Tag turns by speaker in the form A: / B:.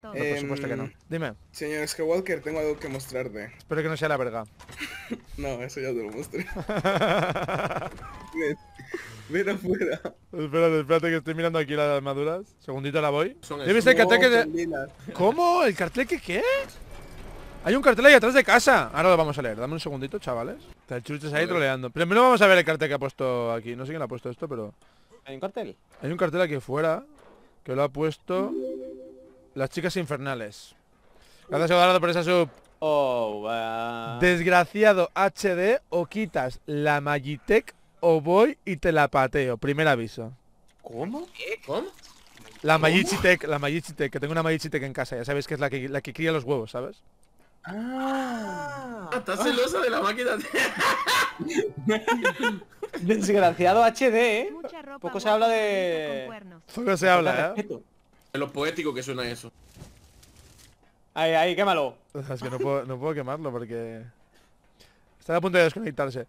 A: Todo. por supuesto que no. Em, Dime. Señor Skywalker, tengo algo que mostrarte. Espero que no sea la verga. no, eso ya te lo mostré. ven, afuera. Espérate, espérate que estoy mirando aquí las armaduras. Segundito la voy. ¿Ves el cartel que ¿Cómo? ¿El cartel que qué? Hay un cartel ahí atrás de casa. Ahora lo vamos a leer. Dame un segundito, chavales. Está el chuches ahí troleando. Primero vamos a ver el cartel que ha puesto aquí. No sé quién ha puesto esto, pero... ¿Hay un cartel? Hay un cartel aquí afuera que lo ha puesto... Las chicas infernales. Gracias, Eduardo, por esa sub. Oh, wow. Desgraciado HD, o quitas la Magitek o voy y te la pateo. Primer aviso. ¿Cómo? ¿Qué? ¿Cómo? La Magichitech, la Magichitech, que tengo una Magichitech en casa, ya sabes que es la que, cría los huevos, ¿sabes? Ah, ah estás celosa de la máquina. Desgraciado HD, ¿eh? Poco se habla de... Poco se habla, ¿eh? Es lo poético que suena eso. Ahí, ahí, quémalo. Es que no puedo, no puedo quemarlo porque... Está a punto de desconectarse.